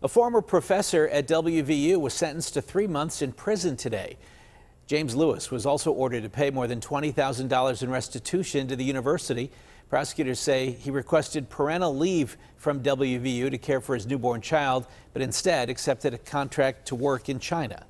A former professor at WVU was sentenced to three months in prison today. James Lewis was also ordered to pay more than $20,000 in restitution to the university. Prosecutors say he requested parental leave from WVU to care for his newborn child, but instead accepted a contract to work in China.